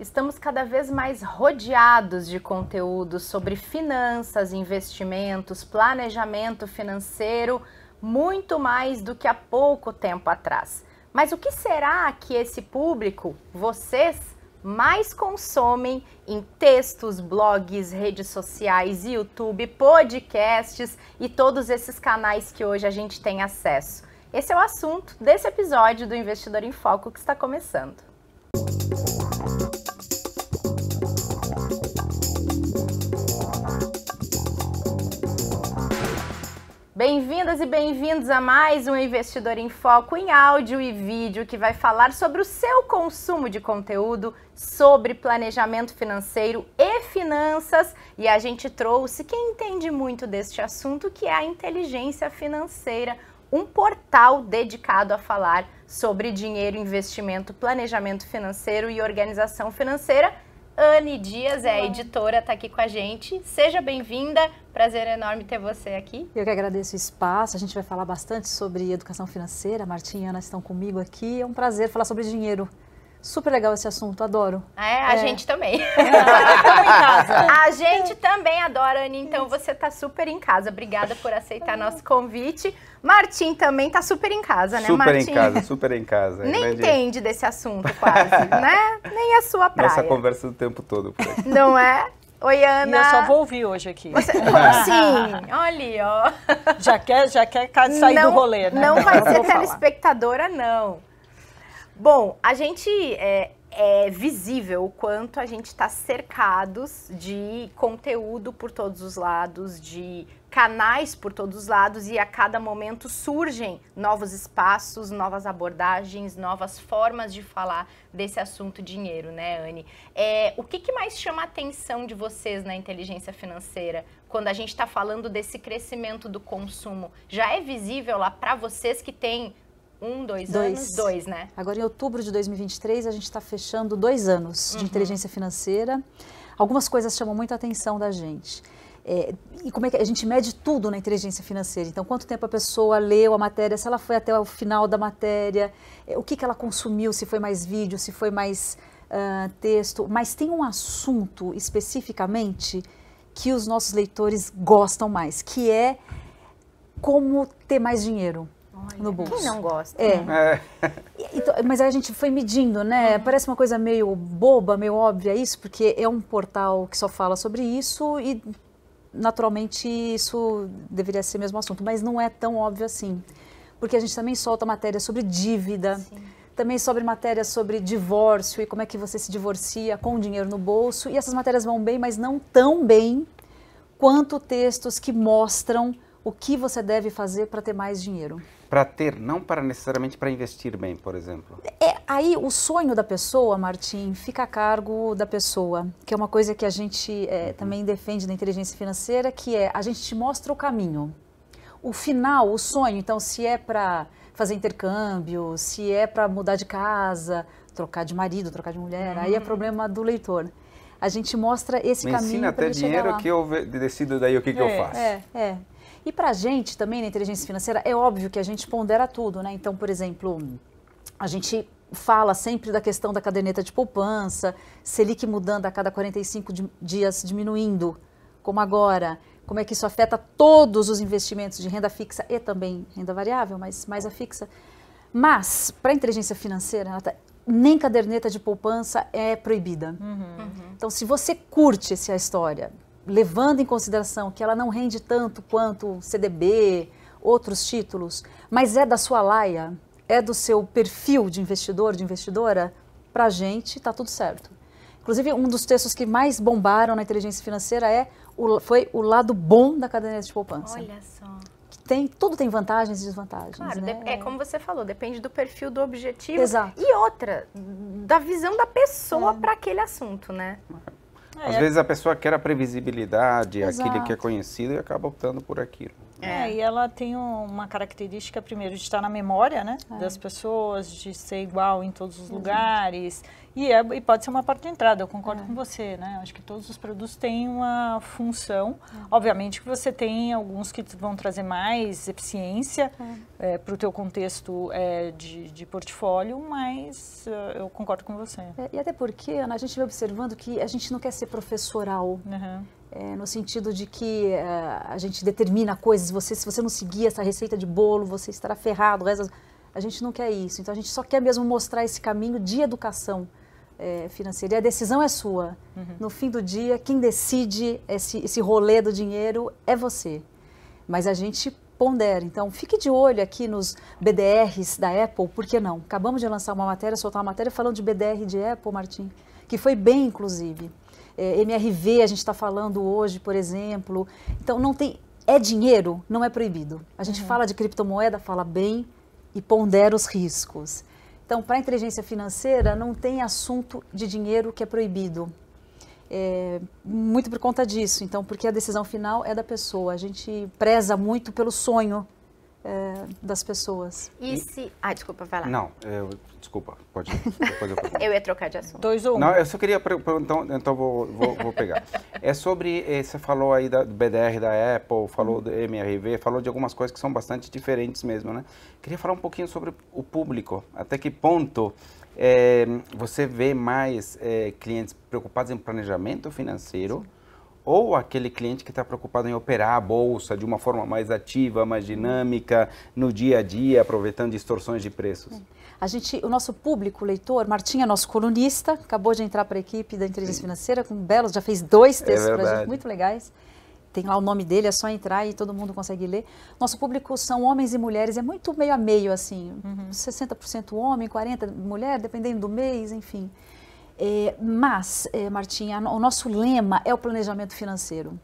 Estamos cada vez mais rodeados de conteúdos sobre finanças, investimentos, planejamento financeiro, muito mais do que há pouco tempo atrás. Mas o que será que esse público, vocês, mais consomem em textos, blogs, redes sociais, YouTube, podcasts e todos esses canais que hoje a gente tem acesso? Esse é o assunto desse episódio do Investidor em Foco que está começando. Música Bem-vindas e bem-vindos a mais um Investidor em Foco em áudio e vídeo que vai falar sobre o seu consumo de conteúdo, sobre planejamento financeiro e finanças. E a gente trouxe quem entende muito deste assunto, que é a inteligência financeira, um portal dedicado a falar sobre dinheiro, investimento, planejamento financeiro e organização financeira Anne Dias é a editora, está aqui com a gente. Seja bem-vinda, prazer enorme ter você aqui. Eu que agradeço o espaço, a gente vai falar bastante sobre educação financeira, Martim e Ana estão comigo aqui, é um prazer falar sobre dinheiro. Super legal esse assunto, adoro. Ah, é, a é. gente também. É, a gente também adora, Aninha, então você tá super em casa. Obrigada por aceitar nosso convite. Martim também tá super em casa, né, super Martim? Super em casa, super em casa. Nem entende desse assunto quase, né? Nem a sua praia. Nossa conversa do tempo todo. Não é? Oi, Ana. E eu só vou ouvir hoje aqui. Você, como assim? ó. Já quer, já quer sair não, do rolê, né? Não vai ser telespectadora, não. Bom, a gente é, é visível o quanto a gente está cercados de conteúdo por todos os lados, de canais por todos os lados e a cada momento surgem novos espaços, novas abordagens, novas formas de falar desse assunto dinheiro, né, Anne? É, o que, que mais chama a atenção de vocês na inteligência financeira quando a gente está falando desse crescimento do consumo? Já é visível lá para vocês que têm um, dois, dois, anos, dois, né? Agora, em outubro de 2023, a gente está fechando dois anos uhum. de inteligência financeira. Algumas coisas chamam muito a atenção da gente. É, e como é que a gente mede tudo na inteligência financeira? Então, quanto tempo a pessoa leu a matéria, se ela foi até o final da matéria, é, o que, que ela consumiu, se foi mais vídeo, se foi mais uh, texto. Mas tem um assunto especificamente que os nossos leitores gostam mais, que é como ter mais dinheiro no bolso. Quem não gosta? É. Né? é. mas a gente foi medindo, né? Uhum. Parece uma coisa meio boba, meio óbvia isso, porque é um portal que só fala sobre isso e naturalmente isso deveria ser o mesmo assunto, mas não é tão óbvio assim. Porque a gente também solta matéria sobre dívida, Sim. também sobre matéria sobre divórcio e como é que você se divorcia com dinheiro no bolso. E essas matérias vão bem, mas não tão bem quanto textos que mostram o que você deve fazer para ter mais dinheiro? Para ter, não para necessariamente para investir bem, por exemplo. É, aí o sonho da pessoa, Martim, fica a cargo da pessoa, que é uma coisa que a gente é, uhum. também defende na inteligência financeira, que é a gente te mostra o caminho. O final, o sonho, então, se é para fazer intercâmbio, se é para mudar de casa, trocar de marido, trocar de mulher, uhum. aí é uhum. problema do leitor a gente mostra esse Me caminho para ele chegar lá. ensina até dinheiro que eu decido daí o que, é, que eu é, faço. É, é. é. E para a gente também, na inteligência financeira, é óbvio que a gente pondera tudo, né? Então, por exemplo, a gente fala sempre da questão da caderneta de poupança, Selic mudando a cada 45 dias, diminuindo, como agora. Como é que isso afeta todos os investimentos de renda fixa e também renda variável, mas mais a fixa. Mas, para a inteligência financeira, tá, nem caderneta de poupança é proibida. Uhum. Uhum. Então, se você curte essa história, levando em consideração que ela não rende tanto quanto CDB, outros títulos, mas é da sua laia, é do seu perfil de investidor, de investidora, para a gente está tudo certo. Inclusive, um dos textos que mais bombaram na inteligência financeira é o, foi o lado bom da caderneta de poupança. Olha só. Tem, tudo tem vantagens e desvantagens. Claro, né? é como você falou, depende do perfil do objetivo. Exato. E outra, da visão da pessoa é. para aquele assunto, né? Às é. vezes a pessoa quer a previsibilidade, Exato. aquilo que é conhecido e acaba optando por aquilo. É. é. e ela tem uma característica, primeiro, de estar na memória né, é. das pessoas, de ser igual em todos os Exato. Uhum. lugares. E, é, e pode ser uma porta de entrada, eu concordo é. com você, né? Acho que todos os produtos têm uma função. É. Obviamente que você tem alguns que vão trazer mais eficiência é. é, para o teu contexto de, de, portfólio, mas eu concordo com você. e até porque, Ana, a gente vai observando que a gente não quer ser professoral. Uhum. É, no sentido de que eh, a gente determina coisas, você, se você não seguir essa receita de bolo, você estará ferrado. A gente não quer isso. Então a gente só quer mesmo mostrar esse caminho de educação é, financeira. E a decisão é sua. Uhum. No fim do dia, quem decide esse, esse rolê do dinheiro é você. Mas a gente pondera. Então fique de olho aqui nos BDRs da Apple, por que não? Acabamos de lançar uma matéria, soltar uma matéria falando de BDR de Apple, Martim, que foi bem, inclusive é, MRV, a gente está falando hoje, por exemplo. Então, não tem. É dinheiro, não é proibido. A gente uhum. fala de criptomoeda, fala bem e pondera os riscos. Então, para a inteligência financeira, não tem assunto de dinheiro que é proibido. É, muito por conta disso, então, porque a decisão final é da pessoa. A gente preza muito pelo sonho é, das pessoas. E, se... Ah, desculpa, vai lá. Não, é, eu, desculpa, pode depois eu Eu ia trocar de assunto. Dois ou um. Não, eu só queria, então, então vou, vou, vou pegar. é sobre, é, você falou aí da BDR da Apple, falou do MRV, falou de algumas coisas que são bastante diferentes mesmo, né? Queria falar um pouquinho sobre o público, até que ponto... É, você vê mais é, clientes preocupados em planejamento financeiro Sim ou aquele cliente que está preocupado em operar a bolsa de uma forma mais ativa, mais dinâmica, no dia a dia, aproveitando distorções de preços? É. A gente, o nosso público, o leitor, Martim é nosso colunista, acabou de entrar para a equipe da Inteligência Sim. Financeira com belos, já fez dois é textos é para a gente, muito legais. Tem lá o nome dele, é só entrar e todo mundo consegue ler. Nosso público são homens e mulheres, é muito meio a meio, assim, uhum. 60% homem, 40% mulher, dependendo do mês, enfim. É, mas, é, Martinha, o nosso lema é o planejamento financeiro.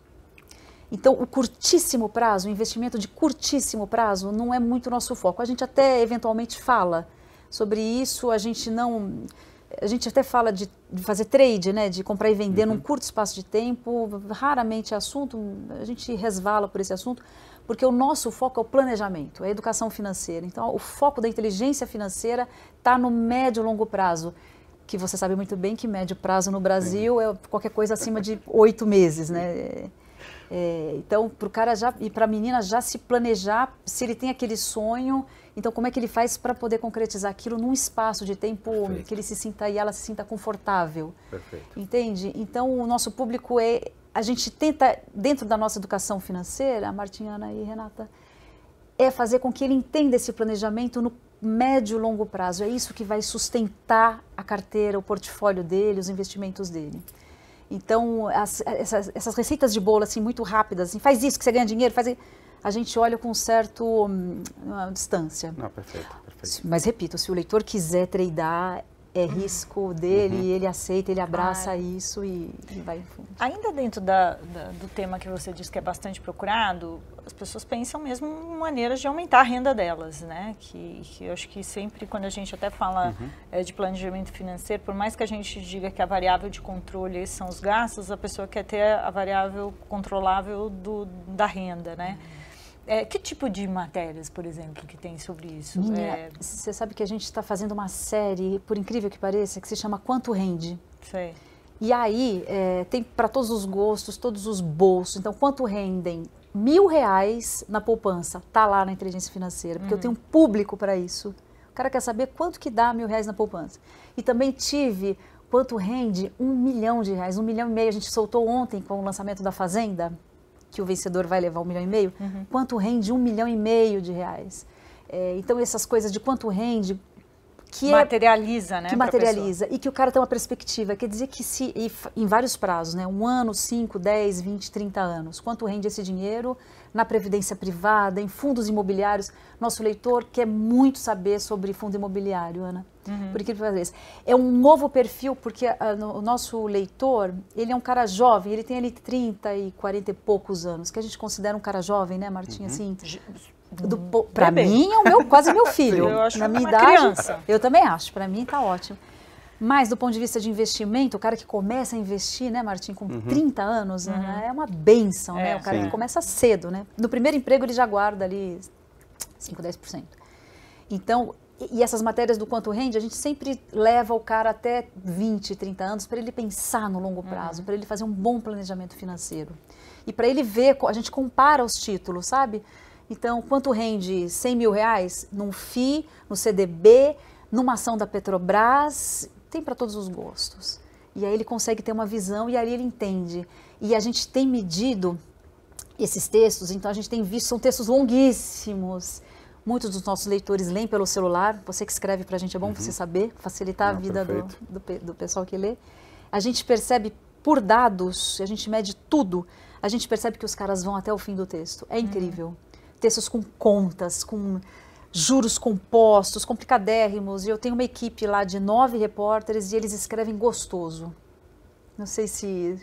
Então, o curtíssimo prazo, o investimento de curtíssimo prazo, não é muito nosso foco. A gente até eventualmente fala sobre isso, a gente não. A gente até fala de, de fazer trade, né? de comprar e vender uhum. num curto espaço de tempo, raramente é assunto, a gente resvala por esse assunto, porque o nosso foco é o planejamento, é a educação financeira. Então, o foco da inteligência financeira está no médio e longo prazo que você sabe muito bem que médio prazo no Brasil é qualquer coisa acima de oito meses, né? É, é então, para o cara já e para a menina já se planejar, se ele tem aquele sonho, então como é que ele faz para poder concretizar aquilo num espaço de tempo Perfeito. que ele se sinta e ela se sinta confortável? Perfeito. Entende? Então, o nosso público é. A gente tenta, dentro da nossa educação financeira, a Martinha, Ana e Renata, é fazer com que ele entenda esse planejamento no médio e longo prazo. É isso que vai sustentar a carteira, o portfólio dele, os investimentos dele. Então, as, essas, essas, receitas de bolo, assim, muito rápidas, assim, faz isso que você ganha dinheiro, faz A gente olha com um certo hum, uma distância. Não, perfeito, perfeito. Mas repito, se o leitor quiser treinar, é risco dele, uhum. ele aceita, ele abraça isso e, e, vai em fundo. Ainda dentro da, da, do tema que você disse que é bastante procurado, as pessoas pensam mesmo em maneiras de aumentar a renda delas, né? Que, que eu acho que sempre quando a gente até fala uhum. é, de planejamento financeiro, por mais que a gente diga que a variável de controle são os gastos, a pessoa quer ter a variável controlável do, da renda, né? Uhum. É, que tipo de matérias, por exemplo, que tem sobre isso? É, Você é... sabe que a gente está fazendo uma série, por incrível que pareça, que se chama Quanto Rende. Sei. E aí é, tem para todos os gostos, todos os bolsos. Então, quanto rendem? Mil reais na poupança, tá lá na inteligência financeira, porque uhum. eu tenho um público para isso. O cara quer saber quanto que dá mil reais na poupança. E também tive quanto rende um milhão de reais, um milhão e meio. A gente soltou ontem com o lançamento da Fazenda que o vencedor vai levar um milhão e meio, uhum. quanto rende um milhão e meio de reais. É, então, essas coisas de quanto rende, que é materializa, é, né? Que materializa e que o cara tem uma perspectiva. Quer dizer que se em vários prazos, né? Um ano, cinco, dez, vinte, trinta anos, quanto rende esse dinheiro na previdência privada, em fundos imobiliários? Nosso leitor quer muito saber sobre fundo imobiliário, Ana. Uhum. Por incrível que isso? É um novo perfil, porque ah, no, o nosso leitor, ele é um cara jovem, ele tem ali 30 e 40 e poucos anos, que a gente considera um cara jovem, né, Martinha? Uhum. Assim, do hum. para mim é o meu quase meu filho eu acho na é minha idade criança. eu também acho para mim está ótimo mas do ponto de vista de investimento o cara que começa a investir né Martim com uhum. 30 anos né, uhum. né, é uma benção né? é, né o cara sim. que começa cedo né no primeiro emprego ele já guarda ali 5 10%. então e essas matérias do quanto rende, a gente sempre leva o cara até 20, 30 anos para ele pensar no longo prazo, uhum. para ele fazer um bom planejamento financeiro. E para ele ver, a gente compara os títulos, sabe? Então, quanto rende 100 mil reais num FI, no CDB, numa ação da Petrobras? Tem para todos os gostos. E aí ele consegue ter uma visão e aí ele entende. E a gente tem medido esses textos, então a gente tem visto, são textos longuíssimos. Muitos dos nossos leitores leem pelo celular. Você que escreve para a gente é bom uhum. você saber, facilitar Não, a vida do, do, do pessoal que lê. A gente percebe por dados, a gente mede tudo, a gente percebe que os caras vão até o fim do texto. É uhum. incrível. Uhum textos com contas, com juros compostos, complicadérrimos. E eu tenho uma equipe lá de nove repórteres e eles escrevem gostoso. Não sei se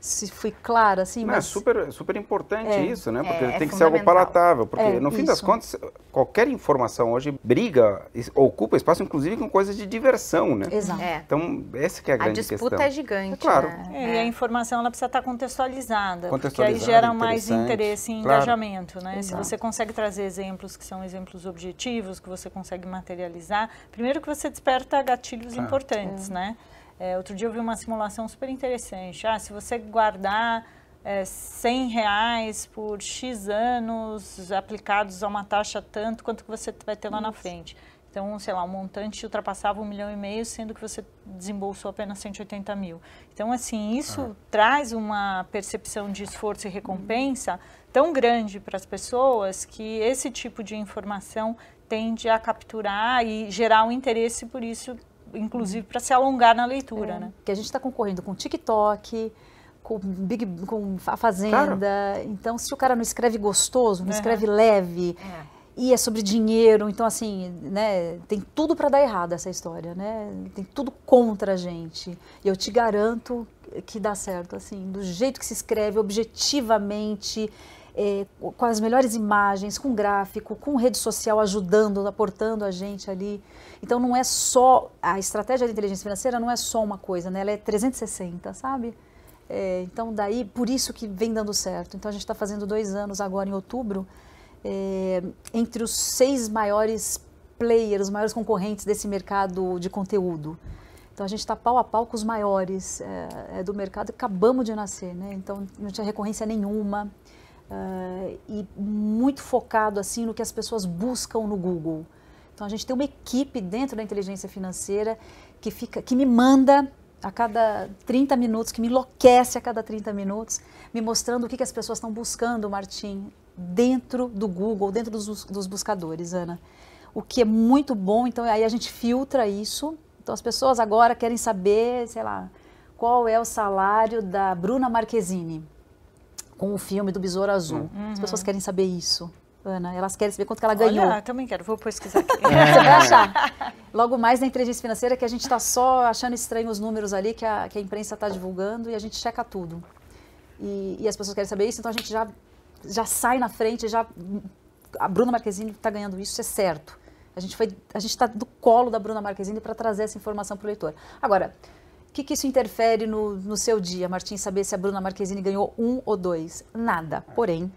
se fui clara, assim. É mas... É super, super importante é, isso, né? Porque é, é tem que ser algo palatável. Porque, é, no fim isso. das contas, qualquer informação hoje briga, ocupa espaço, inclusive, com coisas de diversão, né? Exato. Então, essa que é a, a grande questão. A disputa é gigante. claro. Né? E a informação ela precisa estar contextualizada, contextualizada porque aí gera mais interesse e claro. engajamento, né? Exato. Se você consegue trazer exemplos que são exemplos objetivos, que você consegue materializar, primeiro que você desperta gatilhos claro. importantes, né? É, outro dia eu vi uma simulação super interessante. Ah, se você guardar é, 100 reais por X anos aplicados a uma taxa tanto, quanto que você vai ter lá Isso. na frente? Então, sei lá, o um montante ultrapassava um milhão e meio, sendo que você desembolsou apenas 180 mil. Então, assim, isso ah. traz uma percepção de esforço e recompensa tão grande para as pessoas que esse tipo de informação tende a capturar e gerar um interesse, por isso inclusive para se alongar na leitura, é, né? Que a gente está concorrendo com TikTok, com Big, com a Fazenda. Claro. Então, se o cara não escreve gostoso, não escreve leve. É. E é sobre dinheiro, então assim, né, tem tudo para dar errado essa história, né? Tem tudo contra a gente. E eu te garanto que dá certo, assim, do jeito que se escreve, objetivamente, é, com as melhores imagens, com gráfico, com rede social ajudando, aportando a gente ali. Então não é só a estratégia de inteligência financeira não é só uma coisa, né? Ela é 360, sabe? É, então daí por isso que vem dando certo. Então a gente está fazendo dois anos agora em outubro é, entre os seis maiores players, os maiores concorrentes desse mercado de conteúdo. Então a gente está pau a pau com os maiores é, é, do mercado. Acabamos de nascer, né? Então não tinha recorrência nenhuma. Uh, e muito focado assim no que as pessoas buscam no Google. Então a gente tem uma equipe dentro da inteligência financeira que fica, que me manda a cada 30 minutos, que me enlouquece a cada 30 minutos, me mostrando o que, que as pessoas estão buscando, Martim, dentro do Google, dentro dos, dos buscadores, Ana. O que é muito bom, então aí a gente filtra isso. Então as pessoas agora querem saber, sei lá, qual é o salário da Bruna Marquezine com o filme do Besouro Azul. Uhum. As pessoas querem saber isso. Ana. Elas querem saber quanto que ela ganhou. Olha, eu também quero, vou pesquisar aqui. É. Você vai achar. Logo mais na inteligência financeira, que a gente está só achando estranho os números ali que a, que a imprensa está divulgando e a gente checa tudo. E, e, as pessoas querem saber isso, então a gente já, já sai na frente, já. A Bruna Marquezine está ganhando isso, isso é certo. A gente foi, a gente está do colo da Bruna Marquezine para trazer essa informação para o leitor. Agora, o que, que, isso interfere no, no seu dia, Martim, saber se a Bruna Marquezine ganhou um ou dois? Nada. Porém,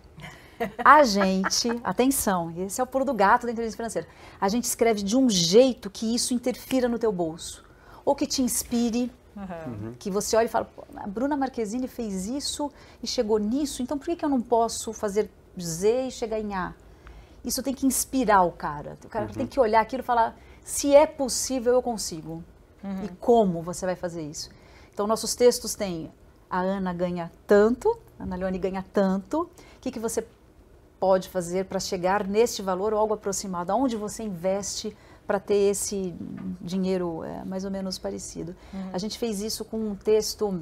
a gente, atenção, esse é o pulo do gato da inteligência financeira. A gente escreve de um jeito que isso interfira no teu bolso, ou que te inspire, Uhum. Que você olhe e fala, a Bruna Marquezine fez isso e chegou nisso, então por que, que eu não posso fazer Z e chegar em A? Isso tem que inspirar o cara. O cara uhum. tem que olhar aquilo e falar, se é possível, eu consigo. Uhum. E como você vai fazer isso? Então, nossos textos têm, a Ana ganha tanto, a Ana Leone ganha tanto, o que, que você pode fazer para chegar neste valor ou algo aproximado? Aonde você investe para ter esse dinheiro é, mais ou menos parecido? Uhum. A gente fez isso com um texto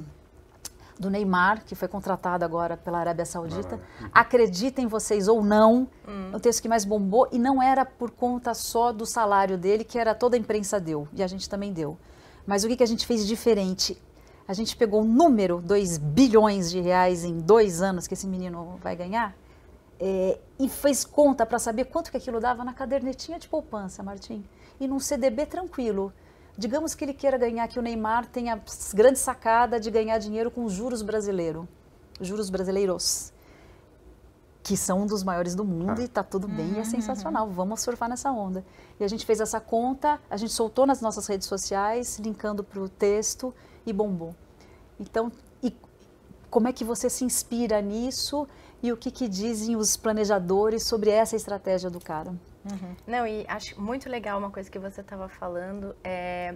do Neymar, que foi contratado agora pela Arábia Saudita. Uhum. Acreditem vocês ou não, uhum. o texto que mais bombou, e não era por conta só do salário dele, que era toda a imprensa deu, e a gente também deu. Mas o que, que a gente fez diferente? A gente pegou o um número, 2 bilhões de reais em dois anos que esse menino vai ganhar, é, e fez conta para saber quanto que aquilo dava na cadernetinha de poupança, Martim, e num CDB tranquilo. Digamos que ele queira ganhar, que o Neymar tenha a grande sacada de ganhar dinheiro com juros brasileiro, juros brasileiros, que são um dos maiores do mundo ah. e está tudo bem uhum, e é uhum. sensacional, vamos surfar nessa onda. E a gente fez essa conta, a gente soltou nas nossas redes sociais, linkando para o texto e bombou. Então, e como é que você se inspira nisso? e o que, que dizem os planejadores sobre essa estratégia do cara. Uhum. Não, e acho muito legal uma coisa que você estava falando, é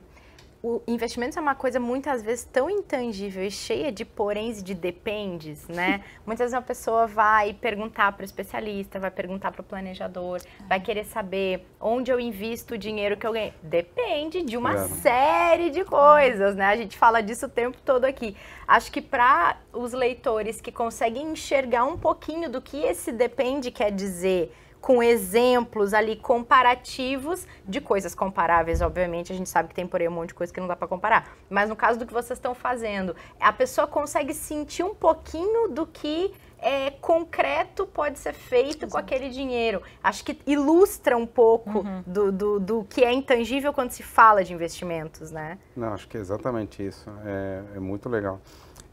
o investimento é uma coisa muitas vezes tão intangível e cheia de poréns e de dependes, né? muitas vezes uma pessoa vai perguntar para o especialista, vai perguntar para o planejador, ah. vai querer saber onde eu invisto o dinheiro que eu ganho. Depende de uma é. série de coisas, né? A gente fala disso o tempo todo aqui. Acho que para os leitores que conseguem enxergar um pouquinho do que esse depende quer dizer com exemplos ali comparativos de coisas comparáveis, obviamente, a gente sabe que tem por aí um monte de coisa que não dá para comparar, mas no caso do que vocês estão fazendo, a pessoa consegue sentir um pouquinho do que é, concreto pode ser feito Exato. com aquele dinheiro. Acho que ilustra um pouco uhum. do, do, do, que é intangível quando se fala de investimentos, né? Não, acho que é exatamente isso. É, é muito legal.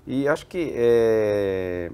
E acho que é,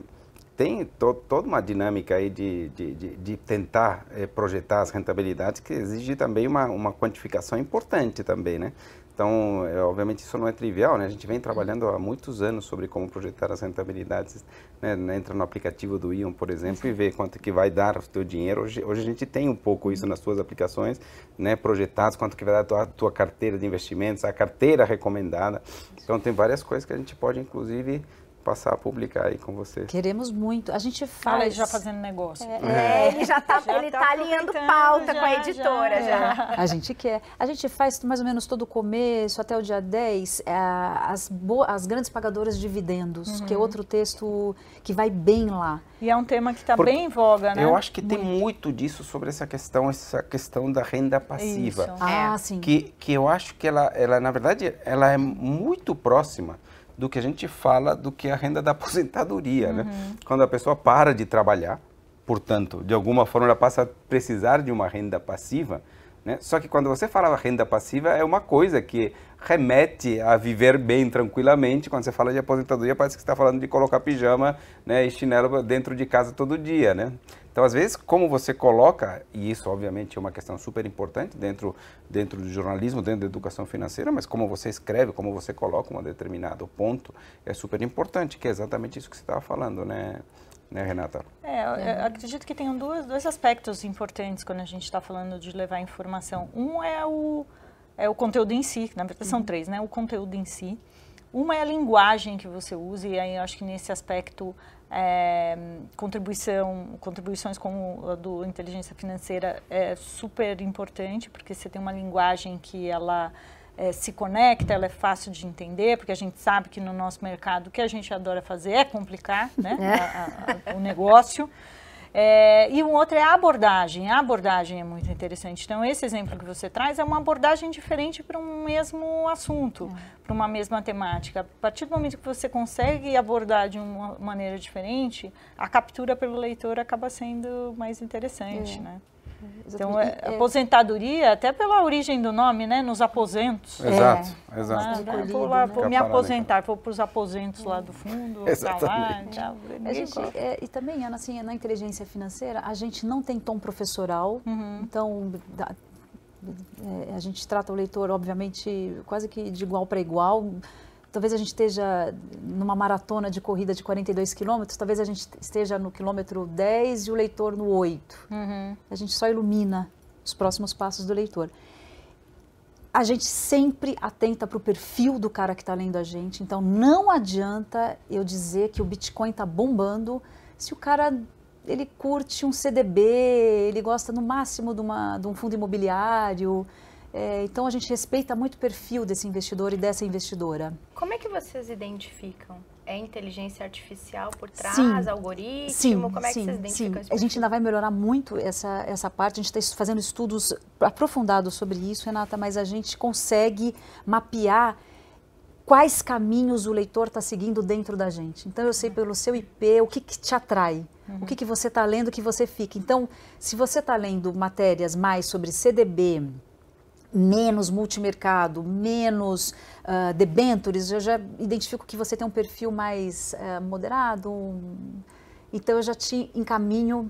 tem to, toda uma dinâmica aí de, de, de, de tentar é, projetar as rentabilidades que exige também uma, uma quantificação importante também, né? Então, é, obviamente, isso não é trivial, né? A gente vem trabalhando há muitos anos sobre como projetar as rentabilidades. Né? né? Entra no aplicativo do Ion, por exemplo, e vê quanto que vai dar o teu dinheiro. Hoje, hoje a gente tem um pouco isso nas suas aplicações, né? projetados, quanto que vai dar a tua, tua carteira de investimentos, a carteira recomendada. Então, tem várias coisas que a gente pode, inclusive, passar a publicar aí com vocês. Queremos muito. A gente faz. Ah, ele já tá fazendo negócio. É, é, é. ele já tá, já ele tá, tá alinhando pauta já, com a editora já, já. A gente quer. A gente faz mais ou menos todo o começo até o dia 10 é, as, as grandes pagadoras de dividendos, uhum. que é uhum. outro texto que vai bem lá. E é um tema que está bem em voga, né? Eu acho que muito. tem muito disso sobre essa questão, essa questão da renda passiva. Isso. Ah, é. sim. Que, que eu acho que ela, ela, na verdade, ela é muito próxima do que a gente fala do que a renda da aposentadoria, né? uhum. né? Quando a pessoa para de trabalhar, portanto, de alguma forma ela passa a precisar de uma renda passiva, né? Só que quando você fala renda passiva é uma coisa que remete a viver bem tranquilamente. Quando você fala de aposentadoria parece que está falando de colocar pijama né, e chinelo dentro de casa todo dia, né? Então, às vezes, como você coloca, e isso obviamente é uma questão super importante dentro, dentro do jornalismo, dentro da educação financeira, mas como você escreve, como você coloca um determinado ponto, é super importante, que é exatamente isso que você estava falando, né? né, Renata? É, eu, acredito que tem dois, dois aspectos importantes quando a gente está falando de levar informação. Um é o, é o conteúdo em si, na verdade são uhum. três, né? O conteúdo em si. Uma é a linguagem que você usa, e aí eu acho que nesse aspecto é, contribuição, contribuições como a do inteligência financeira é super importante, porque você tem uma linguagem que ela é, se conecta, ela é fácil de entender, porque a gente sabe que no nosso mercado o que a gente adora fazer é complicar né, é. A, a, o negócio. É, e um outro é a abordagem. A abordagem é muito interessante. Então, esse exemplo que você traz é uma abordagem diferente para um mesmo assunto, é. para uma mesma temática. A partir do momento que você consegue abordar de uma maneira diferente, a captura pelo leitor acaba sendo mais interessante, é. né? Então, é, é, aposentadoria, até pela origem do nome, né? Nos aposentos. É. Exato, é. exato. Ah, então, vou, lá, né? vou me aposentar, vou para os aposentos lá do fundo, Exatamente. Tá gente, é, e também, Ana, assim, na inteligência financeira, a gente não tem tom professoral, uhum. então a gente trata o leitor, obviamente, quase que de igual para igual talvez a gente esteja numa maratona de corrida de 42 quilômetros, talvez a gente esteja no quilômetro 10 e o leitor no 8. Uhum. A gente só ilumina os próximos passos do leitor. A gente sempre atenta para o perfil do cara que está lendo a gente, então não adianta eu dizer que o Bitcoin está bombando se o cara ele curte um CDB, ele gosta no máximo de, uma, de um fundo imobiliário, é, então a gente respeita muito o perfil desse investidor e dessa investidora. Como é que vocês identificam? É inteligência artificial por trás, sim. algoritmo? Sim, Como é sim, que vocês identificam sim. A gente ainda vai melhorar muito essa, essa parte. A gente tá está fazendo estudos aprofundados sobre isso, Renata, mas a gente consegue mapear quais caminhos o leitor está seguindo dentro da gente. Então eu sei uhum. pelo seu IP o que, que te atrai, uhum. o que, uhum. que você está lendo que você fica. Então, se você está lendo matérias mais sobre CDB, menos multimercado, menos uh, ah, debentures, eu já identifico que você tem um perfil mais uh, moderado, um... então eu já te encaminho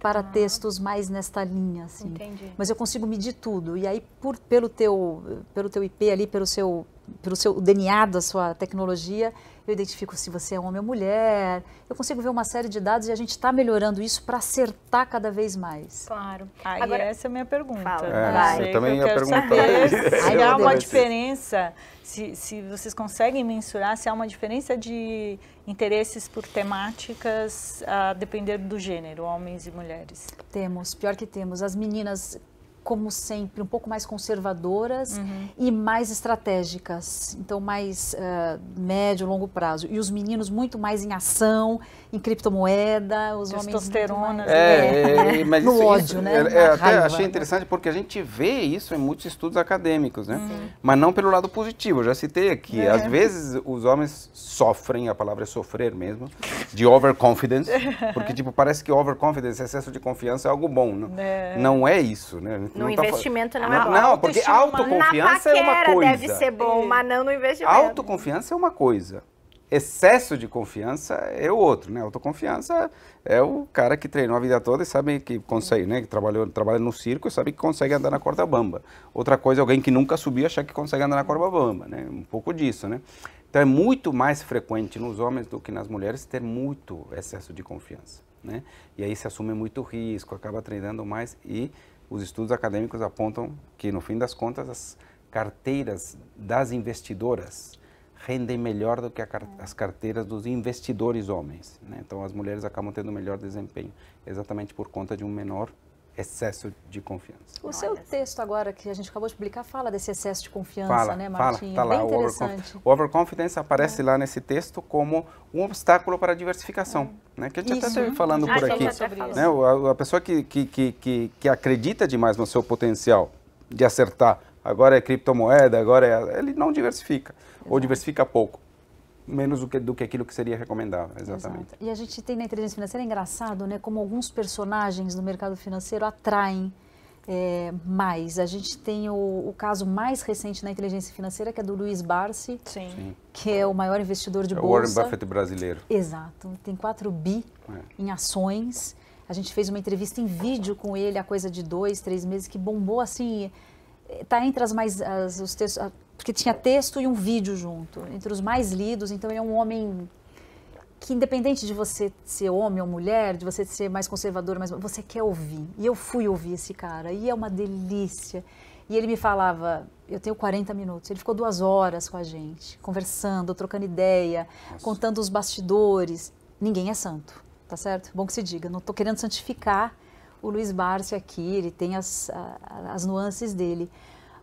para ah. textos mais nesta linha, assim. Entendi. Mas eu consigo medir tudo e aí por, pelo teu pelo teu IP ali, pelo seu pelo seu DNA da sua tecnologia, eu identifico se você é homem ou mulher, eu consigo ver uma série de dados e a gente está melhorando isso para acertar cada vez mais. Claro. Aí Agora, essa é a minha pergunta. Fala. É, Eu também eu ia perguntar. Saber se há uma diferença, se, se vocês conseguem mensurar se há uma diferença de interesses por temáticas a ah, depender do gênero, homens e mulheres? Temos, pior que temos. As meninas como sempre, um pouco mais conservadoras uhum. e mais estratégicas, então mais uh, médio, longo prazo. E os meninos muito mais em ação, em criptomoeda, os Testosterona. homens... Testosterona. É, é, é, é no isso, ódio, isso, né? É, é, até raiva, achei né? interessante né? porque a gente vê isso em muitos estudos acadêmicos, né? Mas não pelo lado positivo, eu já citei aqui. É. Às vezes os homens sofrem, a palavra é sofrer mesmo, de overconfidence, porque tipo, parece que overconfidence, excesso de confiança é algo bom, não né? é, não é isso, né? No não tá investimento tá... não é bom. Não, porque autoconfiança é uma coisa. deve ser bom, mas não no investimento. Autoconfiança é uma coisa. Excesso de confiança é o outro, né? Autoconfiança é o cara que treinou a vida toda e sabe que consegue, né? Que trabalhou, trabalha no circo e sabe que consegue andar na corda bamba. Outra coisa é alguém que nunca subiu achar que consegue andar na corda bamba, né? Um pouco disso, né? Então é muito mais frequente nos homens do que nas mulheres ter muito excesso de confiança, né? E aí se assume muito risco, acaba treinando mais e os estudos acadêmicos apontam que, no fim das contas, as carteiras das investidoras rendem melhor do que as carteiras dos investidores homens. Né? Então, as mulheres acabam tendo melhor desempenho, exatamente por conta de um menor excesso de confiança. O seu texto agora que a gente acabou de publicar fala desse excesso de confiança, fala, né, Martinho? Fala, tá é lá, Bem interessante. O overconfidence aparece é. lá nesse texto como um obstáculo para a diversificação, é. né? Que a gente isso. Ah, até esteve falando por aqui, né? A, a pessoa que, que, que, que acredita demais no seu potencial de acertar, agora é criptomoeda, agora é, ele não diversifica Exato. ou diversifica pouco menos do que, do que aquilo que seria recomendável, exatamente. Exato. E a gente tem na inteligência financeira, é engraçado, né, como alguns personagens no mercado financeiro atraem é, mais. A gente tem o, o, caso mais recente na inteligência financeira, que é do Luiz Barsi, Sim. que é o maior investidor de é bolsa. Warren Buffett brasileiro. Exato. Tem 4 bi é. em ações. A gente fez uma entrevista em vídeo com ele há coisa de dois, três meses, que bombou assim. Está eh, entre as mais, as, os textos, porque tinha texto e um vídeo junto, entre os mais lidos. Então ele é um homem que independente de você ser homem ou mulher, de você ser mais conservador, mas você quer ouvir. E eu fui ouvir esse cara e é uma delícia. E ele me falava, eu tenho 40 minutos. Ele ficou duas horas com a gente, conversando, trocando ideia, Nossa. contando os bastidores. Ninguém é santo, tá certo? Bom que se diga. Não estou querendo santificar o Luiz Barsi aqui. Ele tem as, as nuances dele,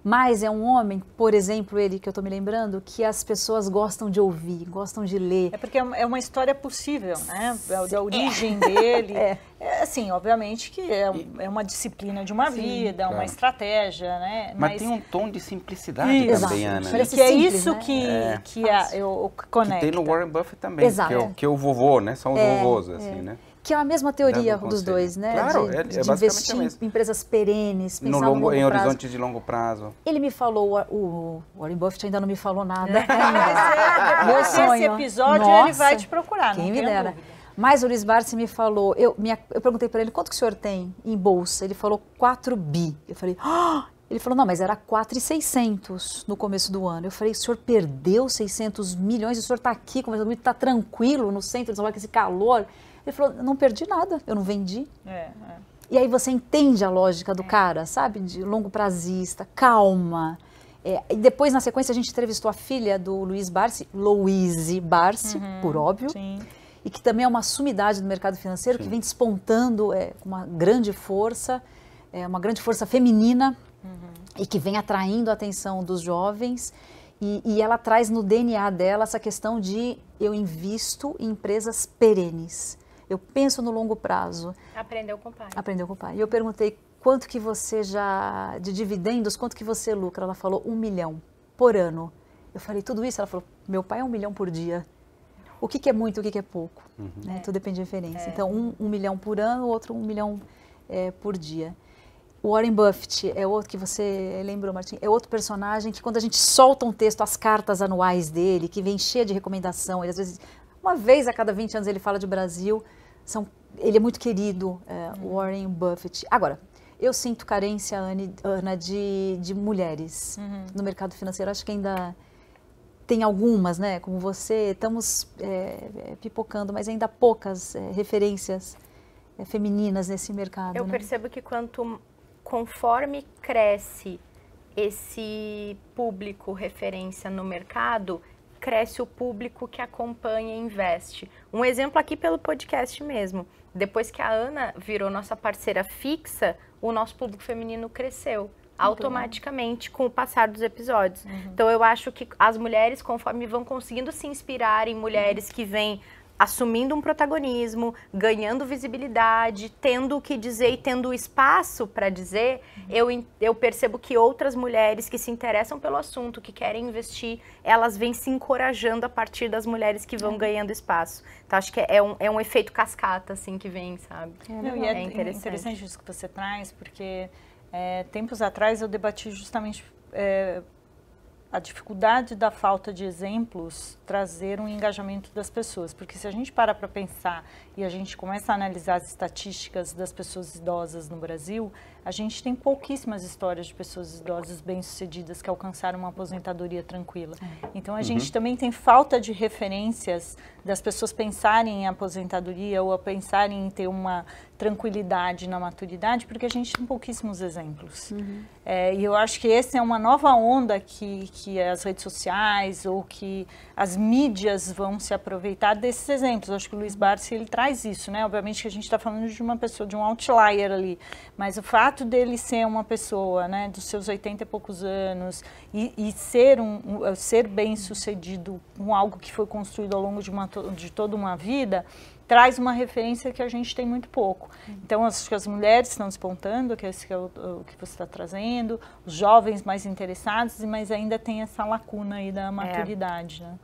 mas é um homem, por exemplo, ele que eu estou me lembrando, que as pessoas gostam de ouvir, gostam de ler. É porque é uma é história possível, né? É da origem é. dele. É. é. assim, obviamente que é, é uma disciplina de uma Sim, vida, claro. uma estratégia, né? Mas, Mas, tem um tom de simplicidade isso. também, Exato. Ana. Né? Parece Que é isso né? que, é. que eu, conecto. Que tem no Warren Buffett também, Exato. que é o, que é o vovô, né? São os vovôs, assim, né? Que é a mesma teoria né, do dos dois, né? Claro, de, é, é de investir em empresas perenes, pensar no longo, no longo em prazo. de longo prazo. Ele me falou, o, o Warren Buffett ainda não me falou nada. É, é Meu sonho. Esse episódio Nossa, ele vai te procurar, quem não me dera. Dúvida. Mas o Luiz Barsi me falou, eu, minha, eu perguntei para ele, quanto que o senhor tem em bolsa? Ele falou 4 bi. Eu falei, oh! Ele falou, não, mas era 4,600 no começo do ano. Eu falei, o senhor perdeu 600 milhões, o senhor está aqui, está tranquilo no centro de São Paulo, com esse calor. Ele falou, não perdi nada, eu não vendi. É, é. E aí você entende a lógica do é. cara, sabe? De longo prazista, calma. É, e depois, na sequência, a gente entrevistou a filha do Luiz Barsi, Louise Barsi, uhum, por óbvio. Sim. E que também é uma sumidade do mercado financeiro, sim. que vem despontando é, com uma grande força, é, uma grande força feminina, uhum. e que vem atraindo a atenção dos jovens. E, e, ela traz no DNA dela essa questão de eu invisto em empresas perenes. Eu penso no longo prazo. Aprendeu com o pai. Aprendeu com o pai. E eu perguntei quanto que você já de dividendos, quanto que você lucra? Ela falou um milhão por ano. Eu falei tudo isso. Ela falou, meu pai é um milhão por dia. O que, que é muito, o que, que é pouco? Uhum. Né? É. Tudo depende da referência. É. Então um, um, milhão por ano, outro um milhão é, por dia. Warren Buffett é outro que você lembrou, Martin, é outro personagem que quando a gente solta um texto, as cartas anuais dele, que vem cheia de recomendação, ele às vezes, uma vez a cada 20 anos ele fala de Brasil, são, ele é muito querido, é, hum. Warren Buffett. Agora, eu sinto carência, Ana, de, de mulheres uhum. no mercado financeiro. Acho que ainda tem algumas, né? Como você, estamos é, é, pipocando, mas ainda poucas é, referências é, femininas nesse mercado. Eu né? percebo que quanto conforme cresce esse público referência no mercado, cresce o público que acompanha e investe. Um exemplo aqui pelo podcast mesmo. Depois que a Ana virou nossa parceira fixa, o nosso público feminino cresceu automaticamente com o passar dos episódios. Uhum. Então eu acho que as mulheres, conforme vão conseguindo se inspirar em mulheres uhum. que vêm assumindo um protagonismo, ganhando visibilidade, tendo o que dizer e tendo espaço para dizer, eu, eu percebo que outras mulheres que se interessam pelo assunto, que querem investir, elas vêm se encorajando a partir das mulheres que vão é. ganhando espaço. Então, acho que é um, é um efeito cascata, assim, que vem, sabe? É, não, é, é, interessante. interessante isso que você traz, porque é, tempos atrás eu debati justamente é, a dificuldade da falta de exemplos trazer um engajamento das pessoas. Porque se a gente para para pensar e a gente começa a analisar as estatísticas das pessoas idosas no Brasil, a gente tem pouquíssimas histórias de pessoas idosas bem-sucedidas que alcançaram uma aposentadoria tranquila. É. Então a uhum. gente também tem falta de referências das pessoas pensarem em aposentadoria ou a pensarem em ter uma tranquilidade na maturidade, porque a gente tem pouquíssimos exemplos. Uhum. É, e eu acho que essa é uma nova onda que, que as redes sociais ou que as mídias vão se aproveitar desses exemplos. Eu acho que o Luiz Barsi, ele traz isso, né? Obviamente que a gente está falando de uma pessoa, de um outlier ali, mas o fato dele ser uma pessoa, né, dos seus 80 e poucos anos e, e ser, um, um, ser bem sucedido com algo que foi construído ao longo de, uma, de toda uma vida, traz uma referência que a gente tem muito pouco. Uhum. Então, acho que as mulheres estão despontando, que é esse que, é o, o que você está trazendo, os jovens mais interessados, mas ainda tem essa lacuna aí da é. maturidade, é. né?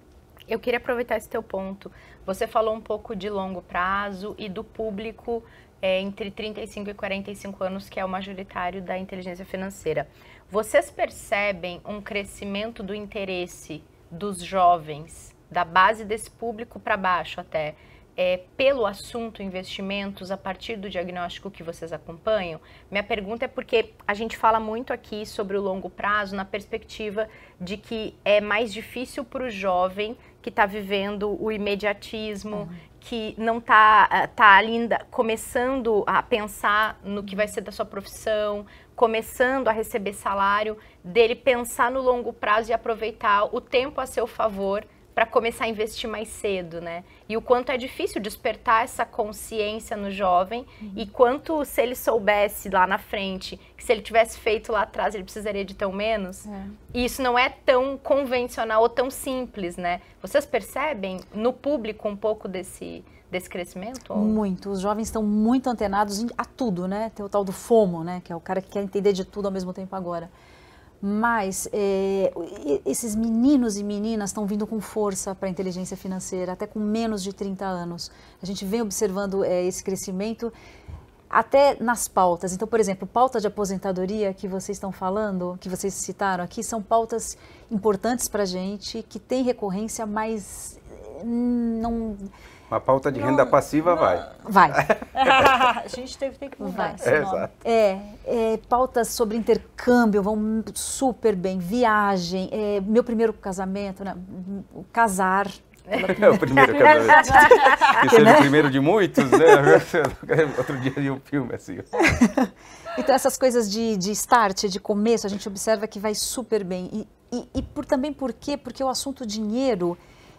Eu queria aproveitar esse teu ponto. Você falou um pouco de longo prazo e do público é, entre 35 e 45 anos, que é o majoritário da inteligência financeira. Vocês percebem um crescimento do interesse dos jovens, da base desse público para baixo até, é, pelo assunto investimentos a partir do diagnóstico que vocês acompanham? Minha pergunta é porque a gente fala muito aqui sobre o longo prazo na perspectiva de que é mais difícil para o jovem que está vivendo o imediatismo, uhum. que não está tá, ah, tá ainda começando a pensar no que vai ser da sua profissão, começando a receber salário, dele pensar no longo prazo e aproveitar o tempo a seu favor para começar a investir mais cedo, né? E o quanto é difícil despertar essa consciência no jovem uhum. e quanto se ele soubesse lá na frente que se ele tivesse feito lá atrás ele precisaria de tão menos. É. E isso não é tão convencional ou tão simples, né? Vocês percebem no público um pouco desse desse crescimento? Ou? Muito. Os jovens estão muito antenados a tudo, né? Tem o tal do FOMO, né? Que é o cara que quer entender de tudo ao mesmo tempo agora mas é, esses meninos e meninas estão vindo com força para a inteligência financeira, até com menos de 30 anos. A gente vem observando é, esse crescimento até nas pautas. Então, por exemplo, pauta de aposentadoria que vocês estão falando, que vocês citaram aqui, são pautas importantes para a gente, que tem recorrência, mas eh, não uma pauta de não, renda passiva não, vai. Vai. a gente teve, que mudar vai. É, exato. É, é, pautas sobre intercâmbio vão super bem. Viagem, é, meu primeiro casamento, né? casar. É o primeiro casamento. que é né? o primeiro de muitos, né? Outro dia vi um filme assim. Então, essas coisas de, de start, de começo, a gente observa que vai super bem. E, e, e por, também por quê? Porque o assunto dinheiro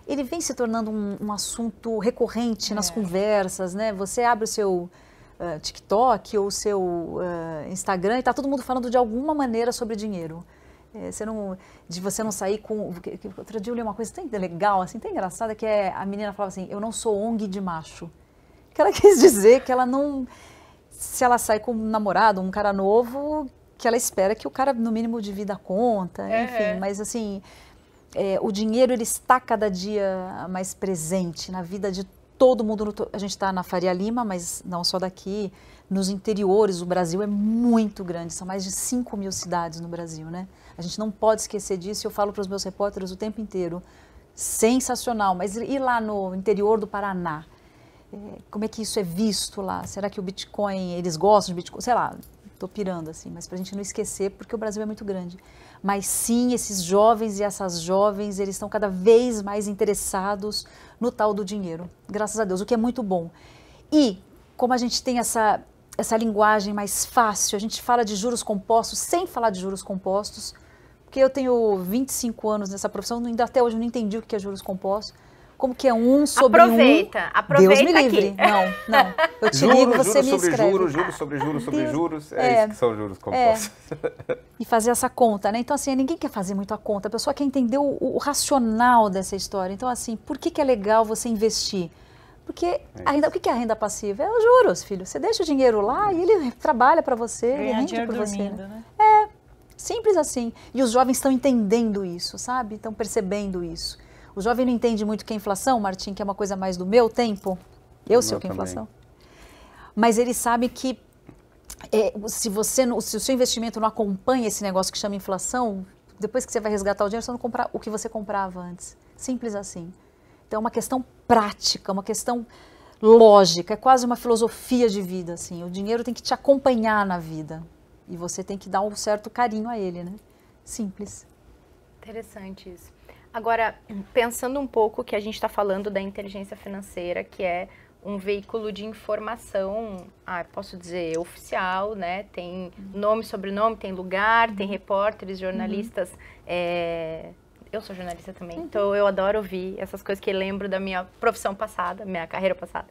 ele vem se tornando um, um assunto recorrente é. nas conversas, né? Você abre o seu uh, TikTok ou o seu uh, Instagram e está todo mundo falando de alguma maneira sobre dinheiro. É, você não, de você não sair com. Que, outro dia eu li uma coisa tão legal, assim, tão engraçada, que é a menina falava assim: Eu não sou ONG de macho. Que ela quis dizer que ela não. Se ela sai com um namorado, um cara novo, que ela espera que o cara, no mínimo, divida a conta, é. enfim. Mas assim, é, o dinheiro ele está cada dia mais presente na vida de todo mundo. A gente está na Faria Lima, mas não só daqui, nos interiores. O Brasil é muito grande, são mais de 5 mil cidades no Brasil, né? A gente não pode esquecer disso. Eu falo para os meus repórteres o tempo inteiro. Sensacional, mas e lá no interior do Paraná? É, como é que isso é visto lá? Será que o Bitcoin, eles gostam de Bitcoin? Sei lá, estou pirando assim, mas para a gente não esquecer, porque o Brasil é muito grande mas sim esses jovens e essas jovens, eles estão cada vez mais interessados no tal do dinheiro, graças a Deus, o que é muito bom. E como a gente tem essa essa linguagem mais fácil, a gente fala de juros compostos sem falar de juros compostos, porque eu tenho 25 anos nessa profissão, ainda até hoje eu não entendi o que é juros compostos como que é um sobre aproveita, um. Aproveita, aproveita Deus me livre. Não, não. Eu te juro, ligo, você me escreve. Juros, juros sobre juros sobre Deus. juros. É, é, isso que são juros compostos. É. E fazer essa conta, né? Então, assim, ninguém quer fazer muito a conta. A pessoa quer entender o, o racional dessa história. Então, assim, por que, que é legal você investir? Porque é. a renda, o que é a renda passiva? É os juros, filho. Você deixa o dinheiro lá e ele trabalha para você, ele rende para você. né? né? É, simples assim. E os jovens estão entendendo isso, sabe? Estão percebendo isso. O jovem não entende muito o que é inflação, Martim, que é uma coisa mais do meu tempo. Eu, eu sei o que é inflação. Mas ele sabe que é, se, você, se o seu investimento não acompanha esse negócio que chama inflação, depois que você vai resgatar o dinheiro, você não compra o que você comprava antes. Simples assim. Então é uma questão prática, uma questão lógica, é quase uma filosofia de vida assim. O dinheiro tem que te acompanhar na vida e você tem que dar um certo carinho a ele, né? Simples. Interessante isso. Agora, pensando um pouco que a gente está falando da inteligência financeira, que é um veículo de informação, ah, posso dizer, oficial, né? Tem nome, sobrenome, tem lugar, tem repórteres, jornalistas. Uhum. É... Eu sou jornalista também, uhum. então eu adoro ouvir essas coisas que lembro da minha profissão passada, minha carreira passada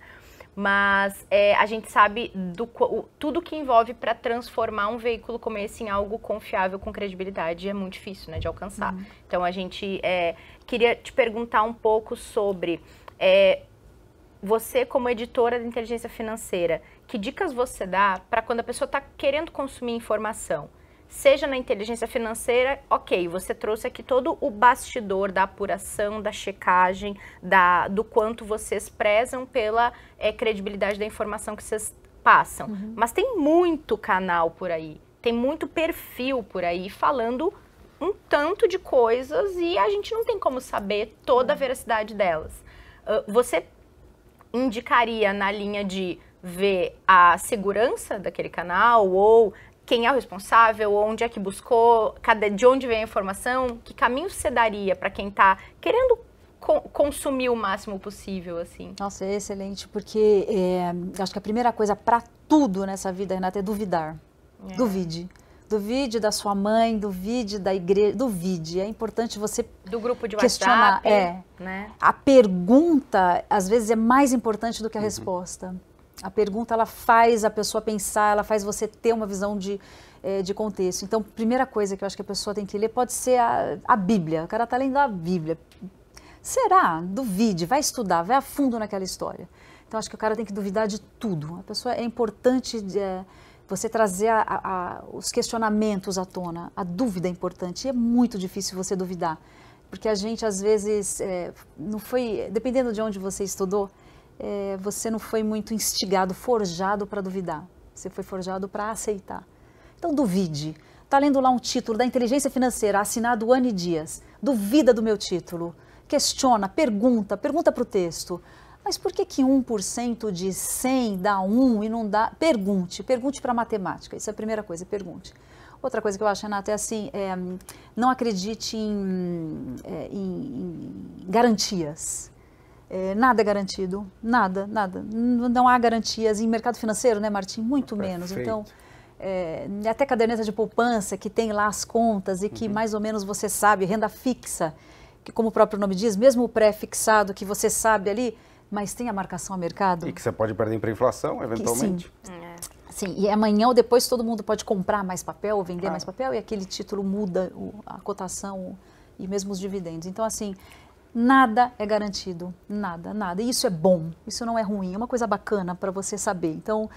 mas é, a gente sabe do, o, tudo que envolve para transformar um veículo como esse em algo confiável com credibilidade é muito difícil né, de alcançar. Uhum. Então a gente é, queria te perguntar um pouco sobre é, você como editora de inteligência financeira, que dicas você dá para quando a pessoa está querendo consumir informação? seja na inteligência financeira, ok, você trouxe aqui todo o bastidor da apuração, da checagem, da, do quanto vocês prezam pela é, credibilidade da informação que vocês passam. Uhum. Mas tem muito canal por aí, tem muito perfil por aí falando um tanto de coisas e a gente não tem como saber toda a veracidade delas. Uh, você indicaria na linha de ver a segurança daquele canal ou quem é o responsável, onde é que buscou, de onde vem a informação, que caminho você daria para quem está querendo consumir o máximo possível, assim? Nossa, é excelente, porque é, acho que a primeira coisa para tudo nessa vida, Renata, é duvidar. É. Duvide. Duvide da sua mãe, duvide da igreja, duvide. É importante você do grupo de questionar. WhatsApp, é. Né? A pergunta às vezes é mais importante do que a uhum. resposta. A pergunta ela faz a pessoa pensar, ela faz você ter uma visão de, é, de contexto. Então, primeira coisa que eu acho que a pessoa tem que ler pode ser a, a Bíblia. O cara está lendo a Bíblia. Será? Duvide, vai estudar, vai a fundo naquela história. Então, acho que o cara tem que duvidar de tudo. A pessoa é importante é, você trazer a, a, os questionamentos à tona. A dúvida é importante e é muito difícil você duvidar. Porque a gente, às vezes, é, não foi. Dependendo de onde você estudou, é, você não foi muito instigado, forjado para duvidar. Você foi forjado para aceitar. Então duvide. Está lendo lá um título da inteligência financeira, assinado Anne Dias. Duvida do meu título. Questiona, pergunta, pergunta para o texto. Mas por que que 1% de 100 dá 1 e não dá? Pergunte, pergunte para a matemática. Isso é a primeira coisa, pergunte. Outra coisa que eu acho, Renata, é assim, é, não acredite em, é, em, em garantias. É, nada é garantido, nada, nada. Não há garantias em mercado financeiro, né, Martim? Muito menos. Então, é, até caderneta de poupança que tem lá as contas e que uhum. mais ou menos você sabe, renda fixa, que como o próprio nome diz, mesmo o pré-fixado que você sabe ali, mas tem a marcação a mercado. E que você pode perder para inflação, eventualmente. Que, sim. É. Sim, e amanhã ou depois todo mundo pode comprar mais papel, vender claro. mais papel, e aquele título muda a cotação, e mesmo os dividendos. Então, assim, nada é garantido, nada, nada. E isso é bom, isso não é ruim, é uma coisa bacana para você saber. Então,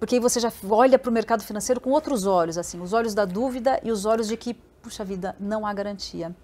porque aí você já olha para o mercado financeiro com outros olhos, assim, os olhos da dúvida e os olhos de que, puxa vida, não há garantia.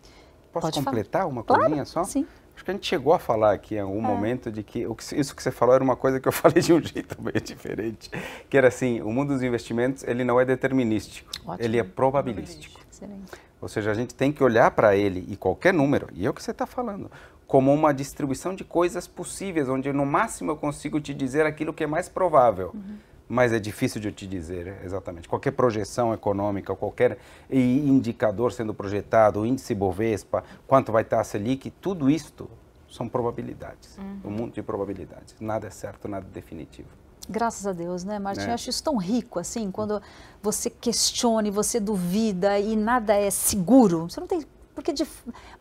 Posso Pode completar falar? uma claro, coisinha só? Sim. Acho que a gente chegou a falar aqui em algum é. momento de que isso que você falou era uma coisa que eu falei de um jeito meio diferente, que era assim, o mundo dos investimentos, ele não é determinístico, Ótimo. ele é probabilístico. Excelente. Ou seja, a gente tem que olhar para ele e qualquer número, e é o que você está falando como uma distribuição de coisas possíveis, onde no máximo eu consigo te dizer aquilo que é mais provável. Uhum. Mas é difícil de eu te dizer é, exatamente. Qualquer projeção econômica, qualquer indicador sendo projetado, o índice Bovespa, quanto vai estar a Selic, tudo isto são probabilidades. Uhum. Um mundo de probabilidades. Nada é certo, nada é definitivo. Graças a Deus, né, Martin? É. Eu acho isso tão rico, assim, quando você questione, você duvida e nada é seguro. Você não tem. Porque. De,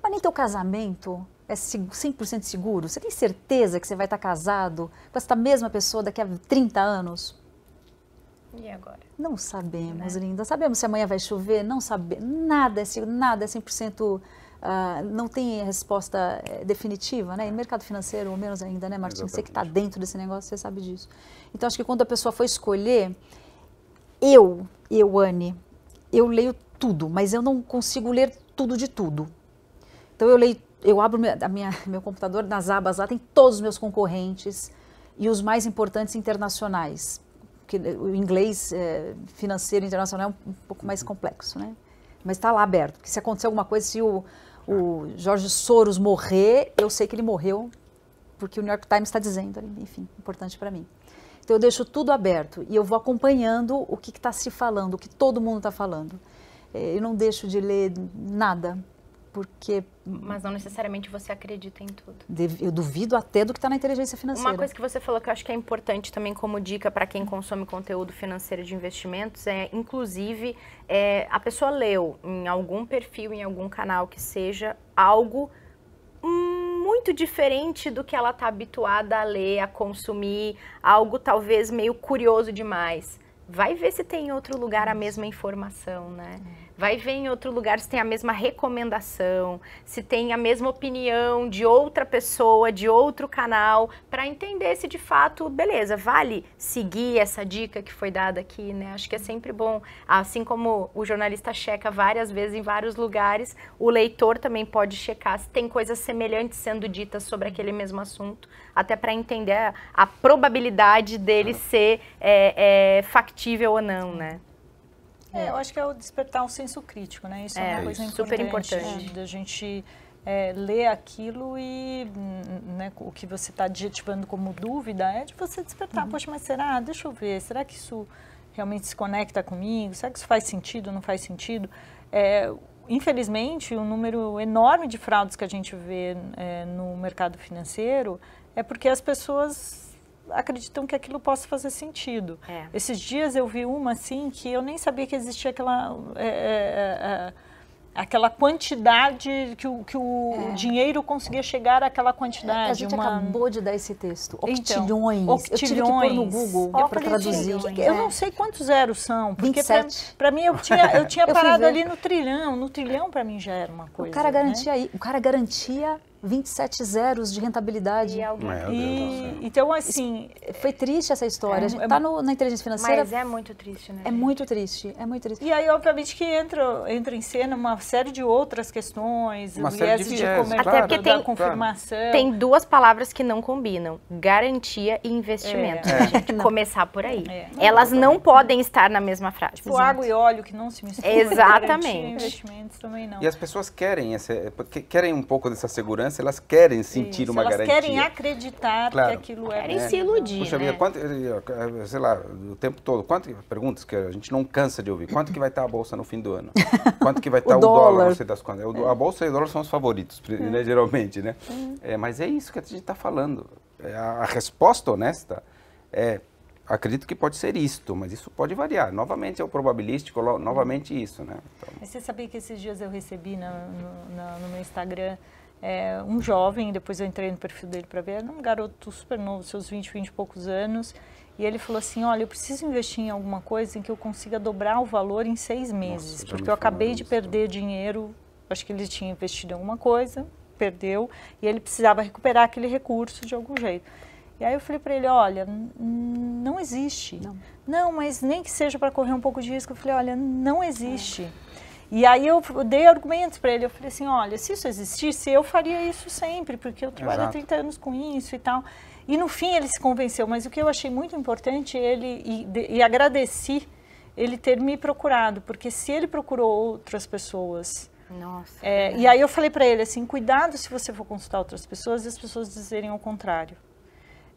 mas nem teu casamento, é 100% seguro? Você tem certeza que você vai estar casado com essa mesma pessoa daqui a 30 anos? E agora? Não sabemos, né? linda. Sabemos se amanhã vai chover? Não sabemos. Nada é, nada é 100%. Uh, ah, não tem resposta eh, definitiva, né? E mercado financeiro, ou menos ainda, né, Martim? Exatamente. Você que está dentro desse negócio, você sabe disso. Então, acho que quando a pessoa for escolher, eu, eu, Anne, eu leio tudo, mas eu não consigo ler tudo de tudo. Então, eu leio eu abro a minha, meu computador nas abas lá, tem todos os meus concorrentes e os mais importantes internacionais. Que o inglês é, financeiro internacional é um, um pouco mais complexo, né? Mas está lá aberto. Que se acontecer alguma coisa, se o, o Jorge Soros morrer, eu sei que ele morreu, porque o New York Times está dizendo, enfim, importante para mim. Então eu deixo tudo aberto e eu vou acompanhando o que está se falando, o que todo mundo está falando. Eh, eu não deixo de ler nada, porque... Mas não necessariamente você acredita em tudo. Eu duvido até do que está na inteligência financeira. Uma coisa que você falou que eu acho que é importante também como dica para quem consome conteúdo financeiro de investimentos é, inclusive, é, a pessoa leu em algum perfil, em algum canal que seja, algo muito diferente do que ela está habituada a ler, a consumir, algo talvez meio curioso demais. Vai ver se tem em outro lugar a mesma informação, né? É. Vai ver em outro lugar se tem a mesma recomendação, se tem a mesma opinião de outra pessoa, de outro canal, para entender se de fato, beleza, vale seguir essa dica que foi dada aqui, né? Acho que é sempre bom, assim como o jornalista checa várias vezes em vários lugares, o leitor também pode checar se tem coisas semelhantes sendo ditas sobre aquele mesmo assunto, até para entender a, a, probabilidade dele ser é, é, factível ou não, né? É, eu acho que é o despertar um senso crítico, né? Isso é, é uma coisa isso. super importante. É, da gente é, ler aquilo e hum, né, o que você está adjetivando como dúvida é de você despertar. Uhum. Poxa, mas será? Deixa eu ver. Será que isso realmente se conecta comigo? Será que isso faz sentido? Não faz sentido? É, infelizmente, o um número enorme de fraudes que a gente vê é, no mercado financeiro é porque as pessoas acreditam que aquilo possa fazer sentido. É. Esses dias eu vi uma assim que eu nem sabia que existia aquela. É, é, é, é aquela quantidade que o, que o é. dinheiro conseguia chegar àquela quantidade. A gente uma... acabou de dar esse texto. Octilhões. Então, octilhões. Eu tive que pôr no Google para traduzir. É. Eu não sei quantos zeros são. Porque para mim, eu tinha, eu tinha eu parado ali no trilhão. No trilhão, para mim, já era uma coisa. O cara né? garantia, né? aí, o cara garantia 27 zeros de rentabilidade. E alguém... e, então, assim... Foi triste essa história. É, a gente é tá no, na inteligência financeira... Mas é muito triste, né? É gente? muito triste, é muito triste. E aí, obviamente, que entra, entra em cena uma série de outras questões. Uma série de, de viés, Até porque tem, confirmação. tem duas palavras que não combinam. Garantia e investimento. É. Gente, é. começar por aí. É. Elas não podem estar na mesma frase. Tipo, água e óleo que não se misturam. Exatamente. Garantia, investimentos também não. E as pessoas querem, querem um pouco dessa segurança crianças, elas querem sentir Isso, uma elas garantia. Elas querem acreditar claro. que aquilo é. Querem né? se iludir. Puxa né? vida, quanto, eh, eh, sei lá, o tempo todo, quanto perguntas que a gente não cansa de ouvir. Quanto que vai estar a bolsa no fim do ano? Quanto que vai estar o, o dólar? dólar? Você das contas. A bolsa e o dólar são os favoritos, né, hum. geralmente, né? Hum. É, mas é isso que a gente está falando. É, a resposta honesta é acredito que pode ser isto, mas isso pode variar. Novamente é o probabilístico, novamente isso, né? Então... Mas você sabia que esses dias eu recebi no, no, meu Instagram é, um jovem, depois eu entrei no perfil dele para ver, era um garoto super novo, seus 20, 20 e poucos anos, e ele falou assim, olha, eu preciso investir em alguma coisa em que eu consiga dobrar o valor em seis meses, Nossa, porque eu acabei de né? perder dinheiro, acho que ele tinha investido em alguma coisa, perdeu, e ele precisava recuperar aquele recurso de algum jeito. E aí eu falei para ele, olha, não existe. Não. não. mas nem que seja para correr um pouco de risco. Eu falei, olha, não é. existe. É. E aí eu dei argumentos para ele, eu falei assim, olha, se isso existisse, eu faria isso sempre, porque eu trabalho Exato. há 30 anos com isso e tal. E no fim ele se convenceu, mas o que eu achei muito importante, ele e, de, e agradeci ele ter me procurado, porque se ele procurou outras pessoas nossa. É, é e aí eu falei para ele assim, cuidado se você for consultar outras pessoas e as pessoas dizerem o contrário.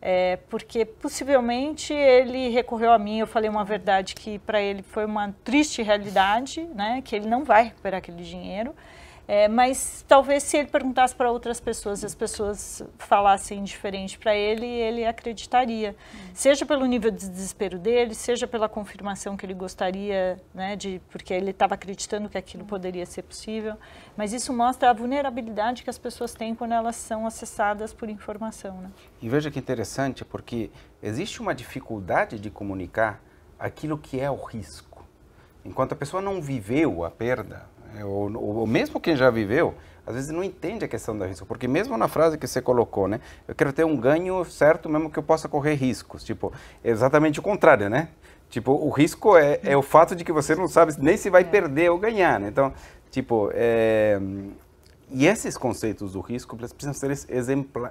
É, porque possivelmente ele recorreu a mim, eu falei uma verdade que para ele foi uma triste realidade, né, que ele não vai recuperar aquele dinheiro. É, mas talvez se ele perguntasse para outras pessoas e as pessoas falassem diferente para ele, ele acreditaria. Uhum. Seja pelo nível de desespero dele, seja pela confirmação que ele gostaria, né, de, porque ele estava acreditando que aquilo hum. poderia ser possível. Mas isso mostra a vulnerabilidade que as pessoas têm quando elas são acessadas por informação. Né? E veja que interessante, porque existe uma dificuldade de comunicar aquilo que é o risco. Enquanto a pessoa não viveu a perda, é, o mesmo quem já viveu, às vezes não entende a questão do risco, porque mesmo na frase que você colocou, né, eu quero ter um ganho certo mesmo que eu possa correr riscos, tipo, exatamente o contrário, né? Tipo, o risco é, é o fato de que você não sabe nem se vai é. perder ou ganhar, né? Então, tipo, é, e esses conceitos do risco precisam ser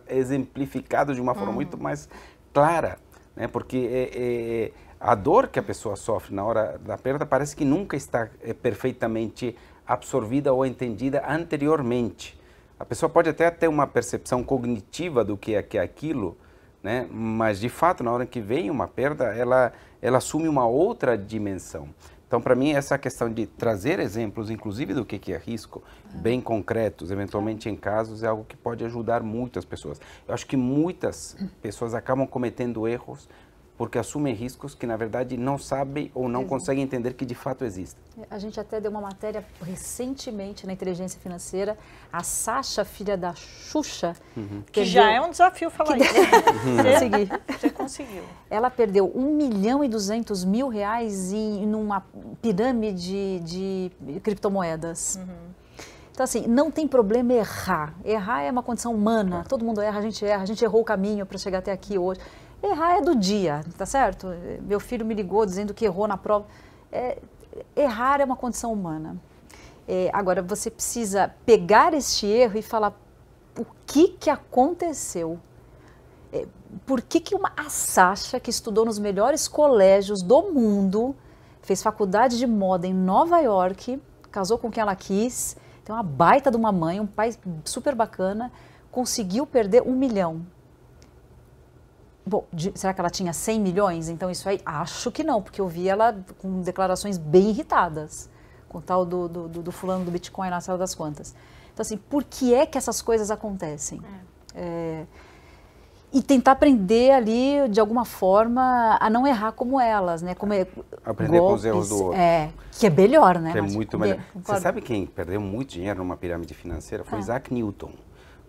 exemplificados de uma forma uhum. muito mais clara, né? Porque é, é, é, a dor que a pessoa sofre na hora da perda parece que nunca está é, perfeitamente absorvida ou entendida anteriormente. A pessoa pode até ter uma percepção cognitiva do que é, que é aquilo, né? mas de fato, na hora que vem uma perda, ela, ela assume uma outra dimensão. Então, para mim, essa questão de trazer exemplos, inclusive do que, que é risco, bem concretos, eventualmente em casos, é algo que pode ajudar muitas pessoas. Eu acho que muitas pessoas acabam cometendo erros porque assumem riscos que, na verdade, não sabem ou não Exato. conseguem entender que de fato existem. É, a gente até deu uma matéria recentemente na inteligência financeira, a Sasha, filha da Xuxa. Uhum. Perdeu... Que já é um desafio falar que... isso. Uhum. Você conseguiu. Ela perdeu 1 milhão e 200 mil reais em numa pirâmide de criptomoedas. Uhum. Então, assim, não tem problema errar. Errar é uma condição humana. É. Todo mundo erra, a gente erra, a gente errou o caminho para chegar até aqui hoje. Errar é do dia, tá certo? Meu filho me ligou dizendo que errou na prova. É, errar é uma condição humana. É, agora, você precisa pegar este erro e falar o que, que aconteceu. É, por que, que uma, a Sasha, que estudou nos melhores colégios do mundo, fez faculdade de moda em Nova York, casou com quem ela quis, tem uma baita de uma mãe, um pai super bacana, conseguiu perder um milhão? Bom, de, será que ela tinha 100 milhões? Então isso aí, acho que não, porque eu vi ela com declarações bem irritadas com o tal do, do, do, do fulano do Bitcoin na sala das contas Então assim, por que é que essas coisas acontecem? É. É, e tentar aprender ali de alguma forma a não errar como elas, né? Como é, aprender golpes, com os erros do outro. É, que é melhor, né? Que é muito é melhor. Você sabe quem perdeu muito dinheiro numa pirâmide financeira? Foi ah. Isaac Newton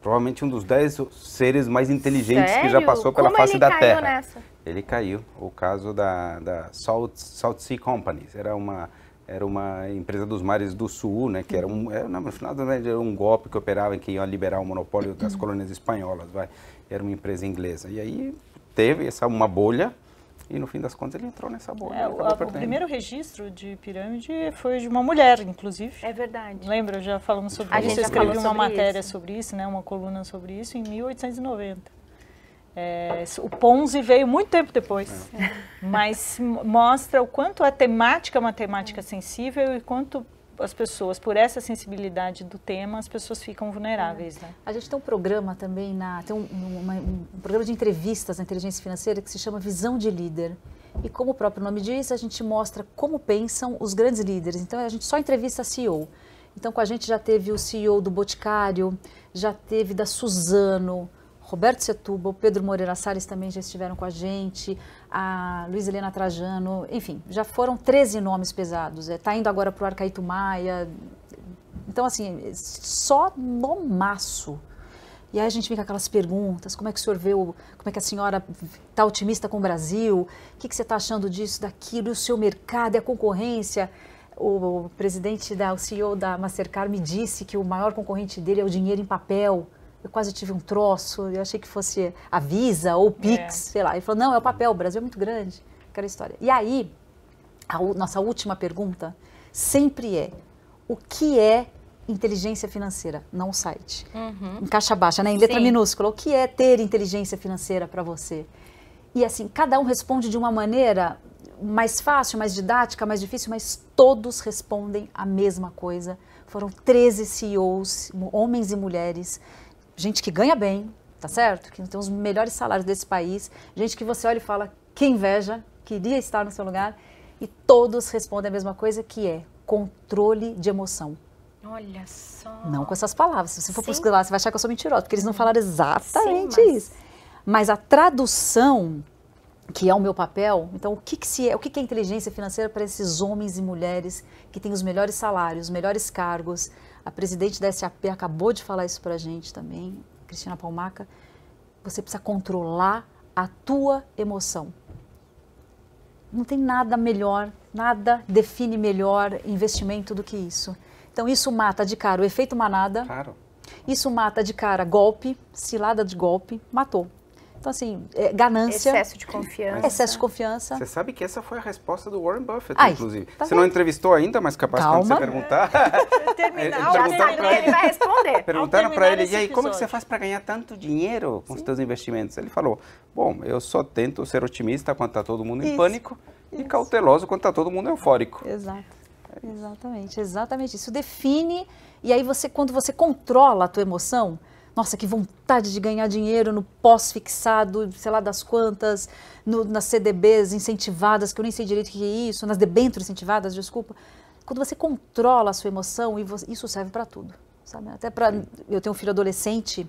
provavelmente um dos dez seres mais inteligentes Sério? que já passou pela Como face da Terra. Nessa? Ele caiu. O caso da, da Salt, Salt Sea Company. Era uma era uma empresa dos mares do sul, né, que era um, era, é, no final da era um golpe que operava em que ia liberar o monopólio das colônias espanholas, vai. Era uma empresa inglesa. E aí teve essa uma bolha e no fim das contas ele entrou nessa bolha. É, o, o, primeiro registro de pirâmide foi de uma mulher, inclusive. É verdade. Lembra? Já falamos sobre a isso. Gente escreveu uma matéria isso. sobre isso, né? uma coluna sobre isso, em 1890. É, o Ponzi veio muito tempo depois, é. mas mostra o quanto a temática é uma temática sensível e quanto as pessoas, por essa sensibilidade do tema, as pessoas ficam vulneráveis. É. Né? A gente tem um programa também, na, tem um, um programa de entrevistas na inteligência financeira que se chama Visão de Líder. E como o próprio nome diz, a gente mostra como pensam os grandes líderes. Então a gente só entrevista CEO. Então com a gente já teve o CEO do Boticário, já teve da Suzano, Roberto Setúbal, Pedro Moreira Salles também já estiveram com a gente, a Luiz Helena Trajano, enfim, já foram 13 nomes pesados. Está é, tá indo agora para o Arcaíto Maia. Então, assim, só no maço. E aí a gente fica com aquelas perguntas, como é que o senhor vê, o, como é que a senhora está otimista com o Brasil? O que, que você está achando disso, daquilo, o seu mercado, e a concorrência? O, o presidente da, o CEO da Mastercard me disse que o maior concorrente dele é o dinheiro em papel eu quase tive um troço, eu achei que fosse a Visa ou Pix, é. sei lá. Ele falou, não, é o papel, o Brasil é muito grande, aquela história. E aí, a nossa última pergunta sempre é, o que é inteligência financeira, não o site? Uhum. Em caixa baixa, né? em letra Sim. minúscula, o que é ter inteligência financeira para você? E assim, cada um responde de uma maneira mais fácil, mais didática, mais difícil, mas todos respondem a mesma coisa. Foram 13 CEOs, homens e mulheres, gente que ganha bem, tá certo? Que tem os melhores salários desse país, gente que você olha e fala, que inveja, queria estar no seu lugar. E todos respondem a mesma coisa, que é controle de emoção. Olha só. Não com essas palavras. Se você for pesquisar, você vai achar que eu sou mentirosa, porque eles não falaram exatamente Sim, mas... isso. Mas a tradução, que é o meu papel, então o que, que, se é, o que, que é inteligência financeira para esses homens e mulheres que têm os melhores salários, melhores cargos, a presidente da SAP acabou de falar isso para a gente também, Cristina Palmaca. Você precisa controlar a tua emoção. Não tem nada melhor, nada define melhor investimento do que isso. Então isso mata de cara o efeito manada. Claro. Isso mata de cara golpe, cilada de golpe, matou. Então, assim, é, ganância. Excesso de confiança. excesso de confiança. Você sabe que essa foi a resposta do Warren Buffett, Ai, inclusive. Tá você não entrevistou ainda, mas capaz Calma. quando você perguntar. terminar, perguntaram para ele, ele vai responder. Perguntaram para ele, e aí, episódio. como que você faz para ganhar tanto dinheiro com Sim. os seus investimentos? Ele falou, bom, eu só tento ser otimista quando está todo mundo Isso. em pânico Isso. e cauteloso quando está todo mundo eufórico. Exato. É exatamente, exatamente. Isso define, e aí você, quando você controla a tua emoção, nossa, que vontade de ganhar dinheiro no pós-fixado, sei lá das quantas, no, nas CDBs incentivadas, que eu nem sei direito o que é isso, nas debêntures incentivadas, desculpa. Quando você controla a sua emoção, e você, isso serve para tudo, sabe? Até para... Eu tenho um filho adolescente,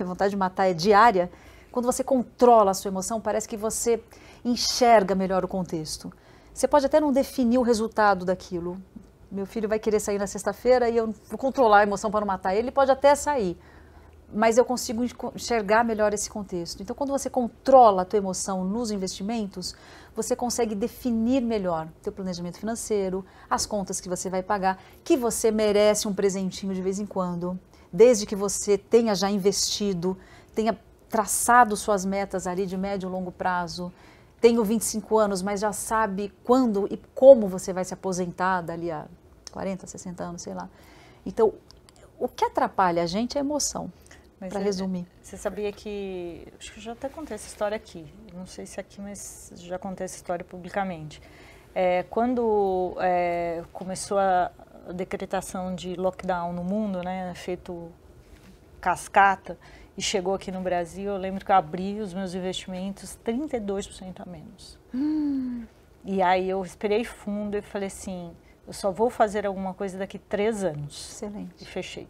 a vontade de matar é diária. Quando você controla a sua emoção, parece que você enxerga melhor o contexto. Você pode até não definir o resultado daquilo, meu filho vai querer sair na sexta-feira e eu vou controlar a emoção para não matar ele, ele pode até sair mas eu consigo enxergar melhor esse contexto. Então, quando você controla a tua emoção nos investimentos, você consegue definir melhor teu planejamento financeiro, as contas que você vai pagar, que você merece um presentinho de vez em quando, desde que você tenha já investido, tenha traçado suas metas ali de médio e longo prazo. Tenho 25 anos, mas já sabe quando e como você vai se aposentar dali a 40, 60 anos, sei lá. Então, o que atrapalha a gente é a emoção para é, resumir. Você sabia que. Acho que eu já até contei essa história aqui. Não sei se aqui, mas já contei essa história publicamente. É, quando é, começou a decretação de lockdown no mundo, né, feito cascata, e chegou aqui no Brasil, eu lembro que eu abri os meus investimentos 32% a menos. Hum. E aí eu esperei fundo e falei assim, eu só vou fazer alguma coisa daqui três anos. Excelente. E fechei.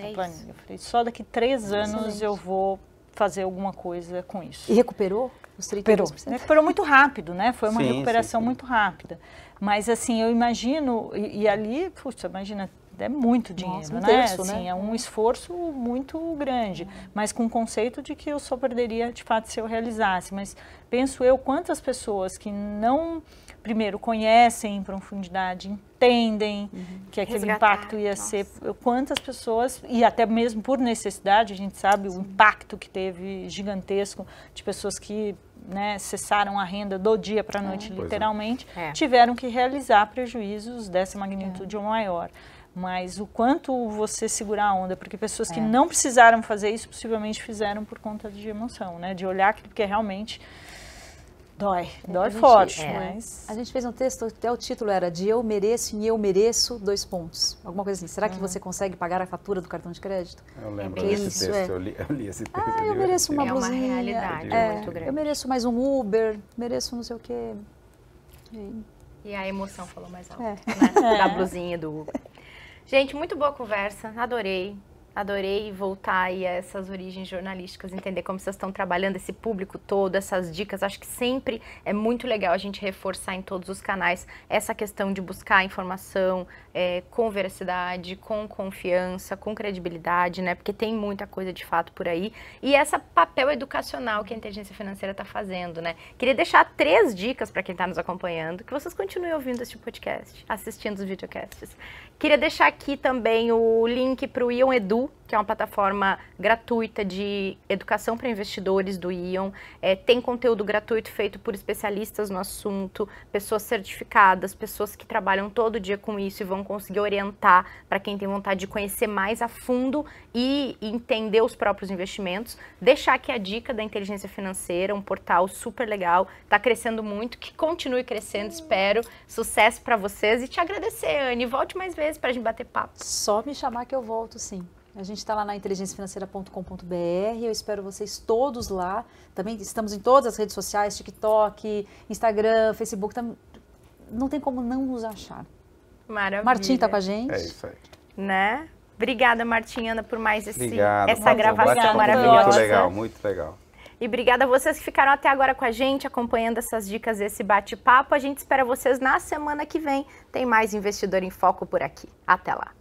É eu falei, só daqui três anos eu vou fazer alguma coisa com isso. E recuperou? Os Recuperou. Recuperou muito rápido, né? Foi uma sim, recuperação sim, sim. muito rápida. Mas, assim, eu imagino, e, e ali, puxa, imagina, é muito dinheiro, Nossa, um né? Terço, assim, né? É um esforço muito grande, uhum. mas com o conceito de que eu só perderia, de fato, se eu realizasse. Mas penso eu quantas pessoas que não, primeiro, conhecem em profundidade, entendem uhum. que aquele Resgatar. impacto ia Nossa. ser. Quantas pessoas, e até mesmo por necessidade, a gente sabe Sim. o impacto que teve gigantesco de pessoas que né, cessaram a renda do dia para a é. noite, é. literalmente, é. tiveram que realizar prejuízos dessa magnitude é. ou maior. Mas o quanto você segurar a onda, porque pessoas que não precisaram fazer isso possivelmente fizeram por conta de emoção, né, de olhar aquilo que realmente Dói, é, dói gente, forte, é, mas... A gente fez um texto, até o título era de eu mereço e eu mereço dois pontos. Alguma coisa assim. Será que uhum. você consegue pagar a fatura do cartão de crédito? Eu lembro Porque é desse isso, texto, é. eu, li, eu, li, esse ah, texto. Ah, eu, eu mereço uma blusinha. É uma realidade é, muito grande. Eu mereço mais um Uber, mereço não sei o quê. E, e a emoção falou mais alto, é. né? Da blusinha do Uber. Gente, muito boa conversa, adorei. Adorei voltar aí a essas origens jornalísticas, entender como vocês estão trabalhando esse público todo, essas dicas. Acho que sempre é muito legal a gente reforçar em todos os canais essa questão de buscar informação é, com veracidade, com confiança, com credibilidade, né? Porque tem muita coisa de fato por aí. E esse papel educacional que a inteligência financeira está fazendo, né? Queria deixar três dicas para quem está nos acompanhando, que vocês continuem ouvindo este podcast, assistindo os videocasts. Queria deixar aqui também o link para o Ion Edu, que é uma plataforma gratuita de educação para investidores do Ion. É, tem conteúdo gratuito feito por especialistas no assunto, pessoas certificadas, pessoas que trabalham todo dia com isso e vão conseguir orientar para quem tem vontade de conhecer mais a fundo e entender os próprios investimentos. Deixar aqui a dica da inteligência financeira, um portal super legal, está crescendo muito, que continue crescendo, espero. Sucesso para vocês e te agradecer, Anne. Volte mais vezes vezes para a gente bater papo. Só me chamar que eu volto, sim. A gente está lá na inteligênciafinanceira.com.br, Eu espero vocês todos lá. Também estamos em todas as redes sociais: TikTok, Instagram, Facebook. Tam... Não tem como não nos achar. Maravilha. Martim está com a gente. É isso aí. Né? Obrigada, Martim Ana, por mais esse, Obrigado, essa gravação maravilhosa. Muito legal, muito legal. E obrigada a vocês que ficaram até agora com a gente, acompanhando essas dicas, esse bate-papo. A gente espera vocês na semana que vem. Tem mais Investidor em Foco por aqui. Até lá.